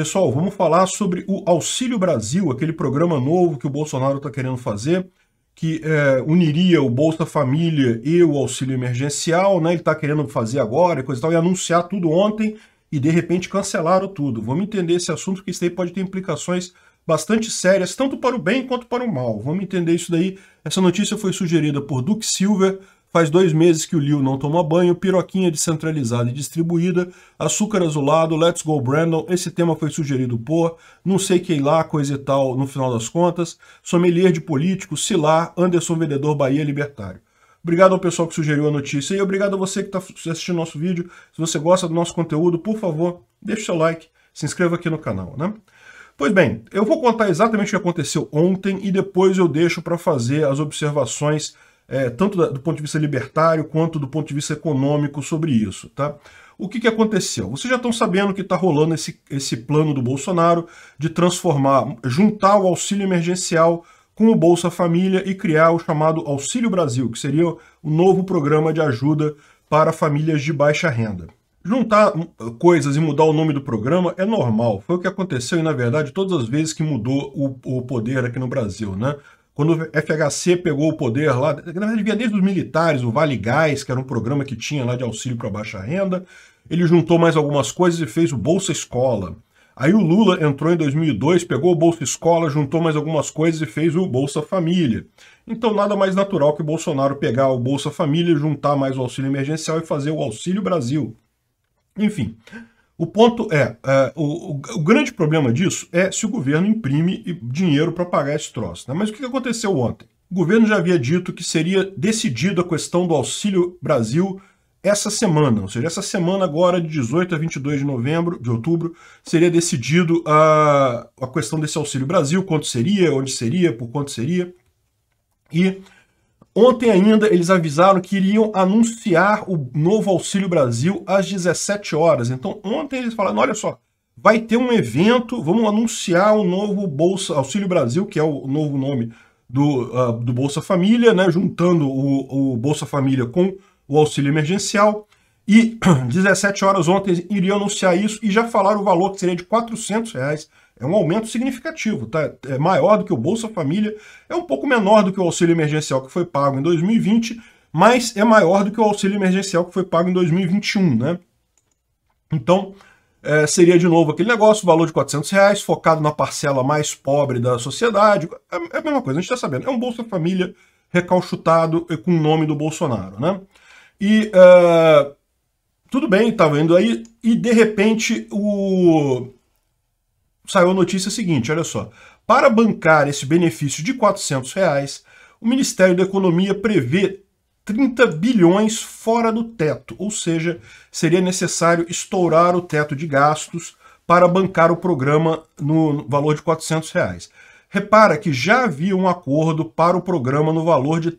Pessoal, vamos falar sobre o Auxílio Brasil, aquele programa novo que o Bolsonaro está querendo fazer, que é, uniria o Bolsa Família e o auxílio emergencial, né? Ele está querendo fazer agora e coisa e tal, e anunciar tudo ontem e de repente cancelaram tudo. Vamos entender esse assunto, porque isso aí pode ter implicações bastante sérias, tanto para o bem quanto para o mal. Vamos entender isso daí. Essa notícia foi sugerida por Duke Silver, Faz dois meses que o Liu não toma banho, piroquinha descentralizada e distribuída, açúcar azulado, let's go Brandon, esse tema foi sugerido por, não sei quem lá, coisa e tal, no final das contas, sommelier de político, Silar, Anderson Vendedor Bahia Libertário. Obrigado ao pessoal que sugeriu a notícia e obrigado a você que está assistindo nosso vídeo. Se você gosta do nosso conteúdo, por favor, deixe seu like, se inscreva aqui no canal, né? Pois bem, eu vou contar exatamente o que aconteceu ontem e depois eu deixo para fazer as observações é, tanto do ponto de vista libertário quanto do ponto de vista econômico sobre isso. Tá? O que, que aconteceu? Vocês já estão sabendo que está rolando esse, esse plano do Bolsonaro de transformar, juntar o auxílio emergencial com o Bolsa Família e criar o chamado Auxílio Brasil, que seria o novo programa de ajuda para famílias de baixa renda. Juntar hum, coisas e mudar o nome do programa é normal. Foi o que aconteceu e, na verdade, todas as vezes que mudou o, o poder aqui no Brasil, né? Quando o FHC pegou o poder lá, na verdade vinha desde os militares, o Vale Gás, que era um programa que tinha lá de auxílio para baixa renda, ele juntou mais algumas coisas e fez o Bolsa Escola. Aí o Lula entrou em 2002, pegou o Bolsa Escola, juntou mais algumas coisas e fez o Bolsa Família. Então nada mais natural que o Bolsonaro pegar o Bolsa Família, juntar mais o auxílio emergencial e fazer o Auxílio Brasil. Enfim, o ponto é, é o, o, grande problema disso é se o governo imprime dinheiro para pagar esse troço. Né? Mas o que aconteceu ontem? O governo já havia dito que seria decidido a questão do Auxílio Brasil essa semana, ou seja, essa semana agora de 18 a 22 de novembro, de outubro, seria decidido a, a questão desse Auxílio Brasil, quanto seria, onde seria, por quanto seria. E Ontem ainda eles avisaram que iriam anunciar o novo Auxílio Brasil às 17 horas. Então ontem eles falaram, olha só, vai ter um evento, vamos anunciar o novo Bolsa Auxílio Brasil, que é o novo nome do, uh, do Bolsa Família, né, juntando o, o Bolsa Família com o auxílio emergencial. E 17 horas ontem iriam anunciar isso e já falaram o valor que seria de 400 reais é um aumento significativo, tá? É maior do que o Bolsa Família, é um pouco menor do que o auxílio emergencial que foi pago em 2020, mas é maior do que o auxílio emergencial que foi pago em 2021, né? Então, é, seria de novo aquele negócio, valor de 400 reais, focado na parcela mais pobre da sociedade. É, é a mesma coisa, a gente está sabendo. É um Bolsa Família recalchutado com o nome do Bolsonaro, né? E uh, tudo bem, estava indo aí, e de repente o, saiu a notícia seguinte, olha só. Para bancar esse benefício de R$ reais, o Ministério da Economia prevê 30 bilhões fora do teto, ou seja, seria necessário estourar o teto de gastos para bancar o programa no valor de R$ Reais. Repara que já havia um acordo para o programa no valor de R$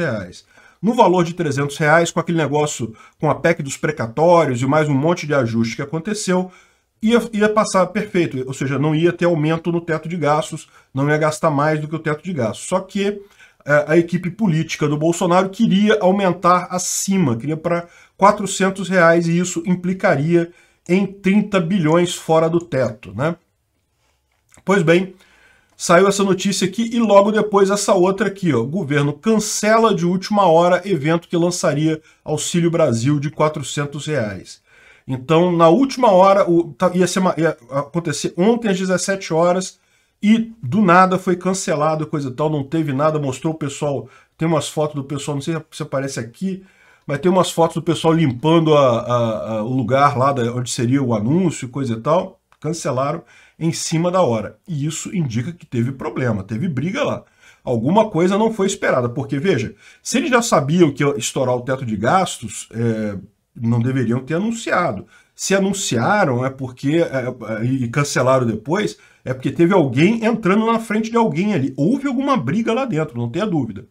Reais. No valor de 300 reais, com aquele negócio com a PEC dos precatórios e mais um monte de ajuste que aconteceu, ia, ia passar perfeito, ou seja, não ia ter aumento no teto de gastos, não ia gastar mais do que o teto de gastos. Só que é, a equipe política do Bolsonaro queria aumentar acima, queria para 400 reais e isso implicaria em 30 bilhões fora do teto, né? Pois bem, saiu essa notícia aqui e logo depois essa outra aqui, ó, governo cancela de última hora evento que lançaria Auxílio Brasil de 400 reais. Então, na última hora, o, tá, ia, ser, ia acontecer ontem às 17 horas e do nada foi cancelado, coisa e tal, não teve nada, mostrou o pessoal, tem umas fotos do pessoal, não sei se aparece aqui, mas tem umas fotos do pessoal limpando a, a, a, o lugar lá da, onde seria o anúncio, coisa e tal, cancelaram em cima da hora. E isso indica que teve problema, teve briga lá. Alguma coisa não foi esperada, porque, veja, se eles já sabiam que ia estourar o teto de gastos, é, não deveriam ter anunciado. Se anunciaram é porque é, é, e cancelaram depois, é porque teve alguém entrando na frente de alguém ali. Houve alguma briga lá dentro, não tenha dúvida.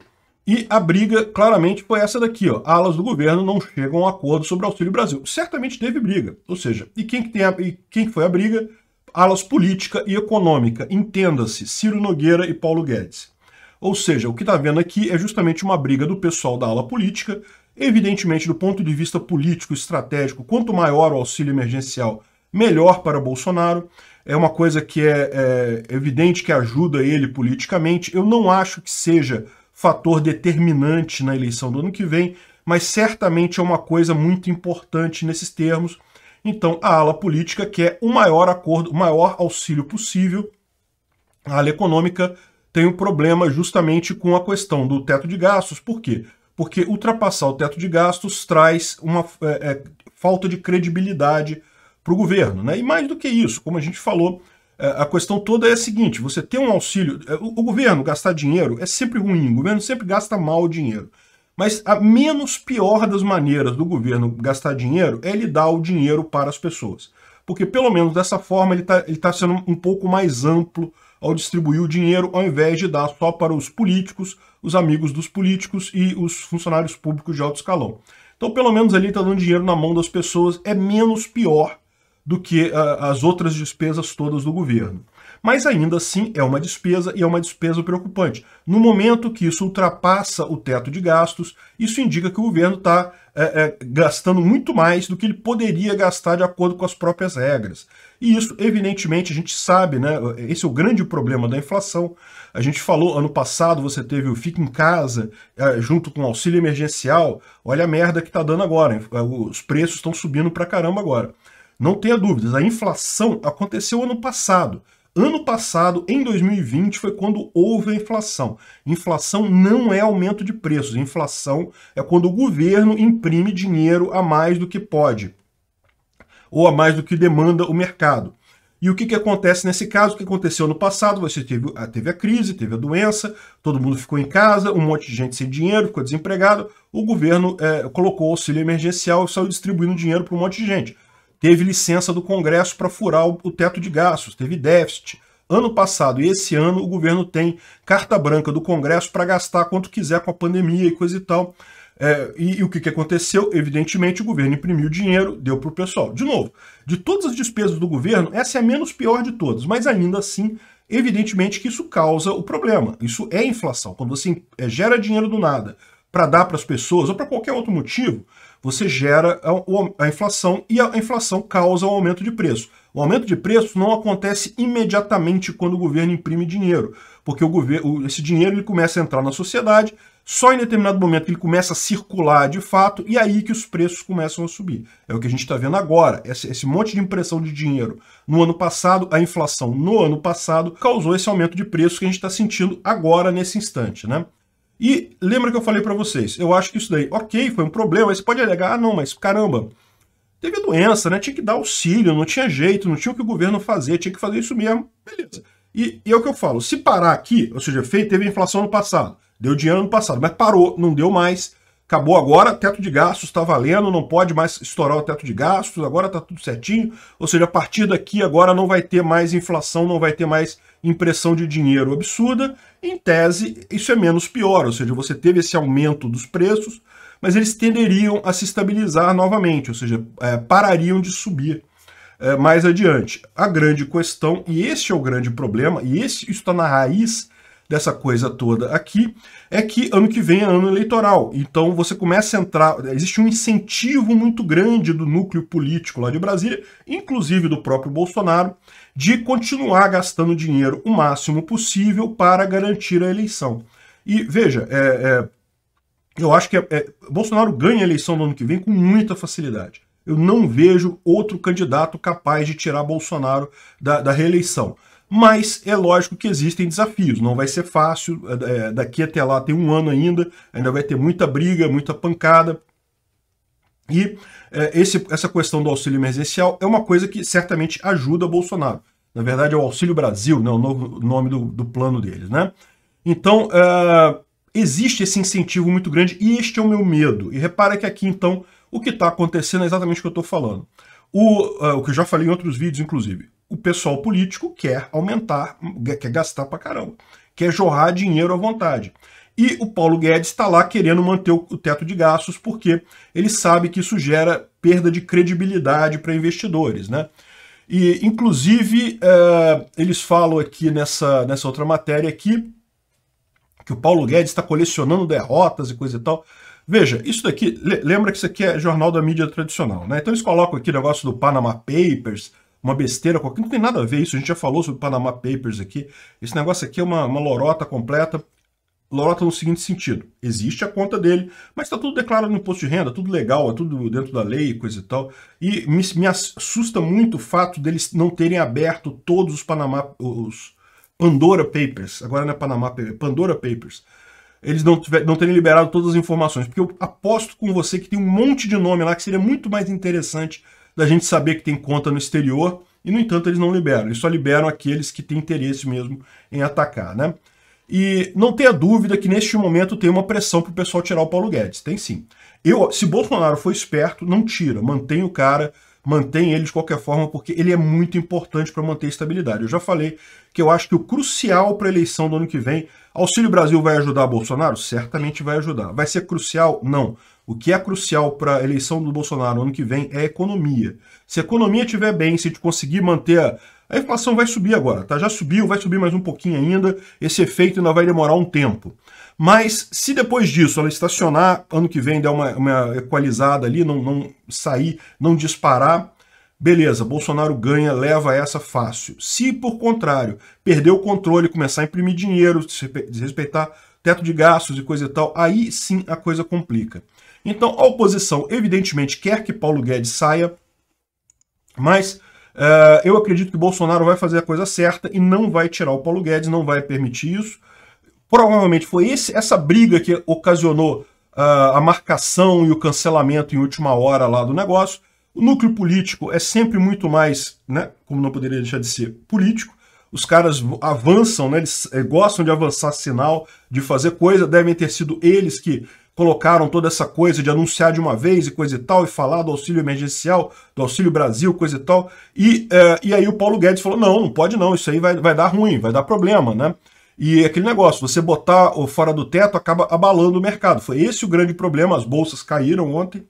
E a briga claramente foi essa daqui, ó. Alas do governo não chegam a um acordo sobre o Auxílio Brasil. Certamente teve briga. Ou seja, e quem que tem a, e quem foi a briga? Alas política e econômica. Entenda-se, Ciro Nogueira e Paulo Guedes. Ou seja, o que está vendo aqui é justamente uma briga do pessoal da ala política Evidentemente, do ponto de vista político, estratégico, quanto maior o auxílio emergencial, melhor para Bolsonaro. É uma coisa que é, é evidente que ajuda ele politicamente. Eu não acho que seja fator determinante na eleição do ano que vem, mas certamente é uma coisa muito importante nesses termos. Então, a ala política quer o maior acordo, o maior auxílio possível. A ala econômica tem um problema justamente com a questão do teto de gastos. Por quê? porque ultrapassar o teto de gastos traz uma é, é, falta de credibilidade para o governo. Né? E mais do que isso, como a gente falou, é, a questão toda é a seguinte: você ter um auxílio. É, o, o governo gastar dinheiro é sempre ruim, o governo sempre gasta mal o dinheiro. Mas a menos pior das maneiras do governo gastar dinheiro é ele dar o dinheiro para as pessoas. Porque pelo menos dessa forma ele está ele tá sendo um pouco mais amplo ao distribuir o dinheiro, ao invés de dar só para os políticos, os amigos dos políticos e os funcionários públicos de alto escalão. Então, pelo menos ali está dando dinheiro na mão das pessoas, é menos pior do que ah, as outras despesas todas do governo. Mas ainda assim é uma despesa e é uma despesa preocupante. No momento que isso ultrapassa o teto de gastos, isso indica que o governo está é, é, gastando muito mais do que ele poderia gastar de acordo com as próprias regras. E isso, evidentemente, a gente sabe, né? Esse é o grande problema da inflação. A gente falou ano passado, você teve o fique em Casa é, junto com o auxílio emergencial. Olha a merda que tá dando agora. É, os preços estão subindo pra caramba agora. Não tenha dúvidas, a inflação aconteceu ano passado. Ano passado, em 2020, foi quando houve a inflação. Inflação não é aumento de preços, inflação é quando o governo imprime dinheiro a mais do que pode ou a mais do que demanda o mercado. E o que, que acontece nesse caso? O que aconteceu no passado? Você teve, ah, teve a crise, teve a doença, todo mundo ficou em casa, um monte de gente sem dinheiro, ficou desempregado. O governo é, colocou auxílio emergencial e saiu distribuindo dinheiro para um monte de gente teve licença do Congresso para furar o teto de gastos, teve déficit. Ano passado e esse ano o governo tem carta branca do Congresso para gastar quanto quiser com a pandemia e coisa e tal. É, e, e, o que, que aconteceu? Evidentemente, o governo imprimiu dinheiro, deu para o pessoal. De novo, de todas as despesas do governo, essa é a menos pior de todas, mas ainda assim, evidentemente que isso causa o problema. Isso é inflação. Quando você é, gera dinheiro do nada para dar para as pessoas ou para qualquer outro motivo, você gera a, a inflação e a inflação causa o um aumento de preço. O aumento de preço não acontece imediatamente quando o governo imprime dinheiro, porque o governo, esse dinheiro ele começa a entrar na sociedade, só em determinado momento ele começa a circular de fato e aí que os preços começam a subir. É o que a gente está vendo agora. Esse, esse monte de impressão de dinheiro no ano passado, a inflação no ano passado, causou esse aumento de preço que a gente está sentindo agora nesse instante. Né? E lembra que eu falei para vocês, eu acho que isso daí, ok, foi um problema, aí você pode alegar, ah não, mas caramba, teve doença, né? Tinha que dar auxílio, não tinha jeito, não tinha o que o governo fazer, tinha que fazer isso mesmo, beleza. E, e é o que eu falo, se parar aqui, ou seja, feito, teve inflação no passado, deu dinheiro no passado, mas parou, não deu mais, acabou agora, teto de gastos está valendo, não pode mais estourar o teto de gastos, agora está tudo certinho. Ou seja, a partir daqui agora não vai ter mais inflação, não vai ter mais impressão de dinheiro absurda. Em tese, isso é menos pior, ou seja, você teve esse aumento dos preços, mas eles tenderiam a se estabilizar novamente, ou seja, é, parariam de subir. É, mais adiante, a grande questão, e esse é o grande problema, e esse, isso está na raiz dessa coisa toda aqui é que ano que vem é ano eleitoral. Então você começa a entrar. Existe um incentivo muito grande do núcleo político lá de Brasília, inclusive do próprio Bolsonaro, de continuar gastando dinheiro o máximo possível para garantir a eleição. E veja, é, é, eu acho que é, é Bolsonaro ganha a eleição no ano que vem com muita facilidade. Eu não vejo outro candidato capaz de tirar Bolsonaro da, da reeleição. Mas é lógico que existem desafios, não vai ser fácil. É, é, daqui até lá tem um ano ainda, ainda vai ter muita briga, muita pancada. E é, esse, essa questão do auxílio emergencial é uma coisa que certamente ajuda Bolsonaro. Na verdade, é o Auxílio Brasil, né, o novo nome do, do plano deles. Né? Então, é, existe esse incentivo muito grande e este é o meu medo. E repara que aqui, então, o que está acontecendo é exatamente o que eu estou falando. O, uh, o que eu já falei em outros vídeos, inclusive o pessoal político quer aumentar, quer gastar pra caramba, quer jorrar dinheiro à vontade. E o Paulo Guedes está lá querendo manter o teto de gastos porque ele sabe que isso gera perda de credibilidade para investidores, né? E, inclusive, eh, eles falam aqui nessa, nessa outra matéria aqui que o Paulo Guedes está colecionando derrotas e coisa e tal. Veja, isso daqui, lembra que isso aqui é jornal da mídia tradicional, né? Então eles colocam aqui o negócio do Panama Papers, uma besteira qualquer. Não tem nada a ver isso. A gente já falou sobre o Panama Papers aqui. Esse negócio aqui é uma, uma lorota completa. Lorota no seguinte sentido: existe a conta dele, mas está tudo declarado no imposto de renda, tudo legal, é tudo dentro da lei, coisa e tal. E me, me assusta muito o fato deles não terem aberto todos os Panama, os Pandora Papers. Agora não é Panama Papers, é Pandora Papers eles não, tiver, não terem liberado todas as informações. Porque eu aposto com você que tem um monte de nome lá que seria muito mais interessante da gente saber que tem conta no exterior e, no entanto, eles não liberam. Eles só liberam aqueles que têm interesse mesmo em atacar, né? E não tenha dúvida que neste momento tem uma pressão para o pessoal tirar o Paulo Guedes. Tem sim. Eu, se Bolsonaro for esperto, não tira. Mantém o cara, mantém ele de qualquer forma, porque ele é muito importante para manter a estabilidade. Eu já falei que eu acho que o crucial para a eleição do ano que vem, Auxílio Brasil vai ajudar Bolsonaro? Certamente vai ajudar. Vai ser crucial? Não. O que é crucial para a eleição do Bolsonaro ano que vem é a economia. Se a economia estiver bem, se a gente conseguir manter a, a inflação vai subir agora, tá? Já subiu, vai subir mais um pouquinho ainda. Esse efeito ainda vai demorar um tempo. Mas se depois disso ela estacionar, ano que vem der uma, uma equalizada ali, não, não sair, não disparar, beleza, Bolsonaro ganha, leva essa fácil. Se, por contrário, perder o controle, começar a imprimir dinheiro, desrespeitar teto de gastos e coisa e tal, aí sim a coisa complica. Então a oposição, evidentemente, quer que Paulo Guedes saia, mas uh, eu acredito que Bolsonaro vai fazer a coisa certa e não vai tirar o Paulo Guedes, não vai permitir isso. Provavelmente foi esse, essa briga que ocasionou uh, a marcação e o cancelamento em última hora lá do negócio. O núcleo político é sempre muito mais, né, como não poderia deixar de ser, político os caras avançam, né? Eles eh, gostam de avançar sinal, de fazer coisa, devem ter sido eles que colocaram toda essa coisa de anunciar de uma vez e coisa e tal, e falar do auxílio emergencial, do auxílio Brasil, coisa e tal. E, é, e aí o Paulo Guedes falou: não, não pode não, isso aí vai, vai dar ruim, vai dar problema, né? E é aquele negócio, você botar o fora do teto acaba abalando o mercado. Foi esse o grande problema, as bolsas caíram ontem,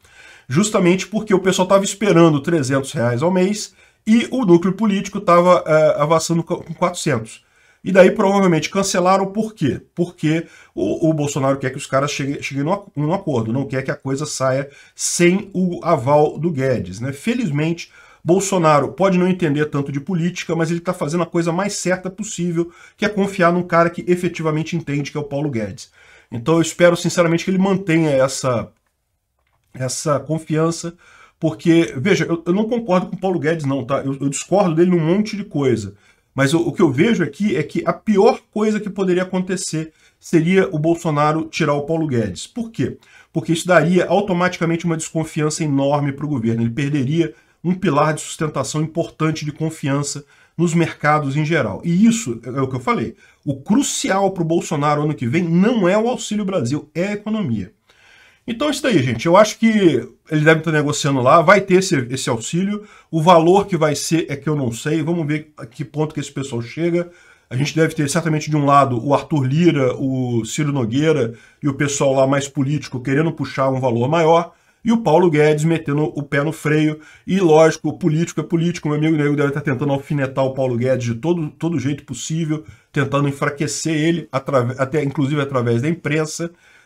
justamente porque o pessoal estava esperando 300 reais ao mês e o núcleo político estava é, avançando com 400. E daí provavelmente cancelaram por quê? Porque o, o Bolsonaro quer que os caras cheguem, cheguem no, no, acordo, não quer que a coisa saia sem o aval do Guedes. Né? Felizmente, Bolsonaro pode não entender tanto de política, mas ele está fazendo a coisa mais certa possível, que é confiar num cara que efetivamente entende, que é o Paulo Guedes. Então eu espero sinceramente que ele mantenha essa, essa confiança porque, veja, eu, eu não concordo com o Paulo Guedes, não, tá? Eu, eu discordo dele num monte de coisa. Mas o, o que eu vejo aqui é que a pior coisa que poderia acontecer seria o Bolsonaro tirar o Paulo Guedes. Por quê? Porque isso daria automaticamente uma desconfiança enorme para o governo. Ele perderia um pilar de sustentação importante de confiança nos mercados em geral. E isso é, é o que eu falei. O crucial para o Bolsonaro ano que vem não é o Auxílio Brasil, é a economia. Então, é isso daí, gente. Eu acho que ele deve estar negociando lá. Vai ter esse, esse auxílio. O valor que vai ser é que eu não sei. Vamos ver a que ponto que esse pessoal chega. A gente deve ter certamente de um lado o Arthur Lira, o Ciro Nogueira e o pessoal lá mais político querendo puxar um valor maior. E o Paulo Guedes metendo o pé no freio. E lógico, o político é político. Meu amigo Nego deve estar tentando alfinetar o Paulo Guedes de todo, todo jeito possível, tentando enfraquecer ele, até inclusive através da imprensa.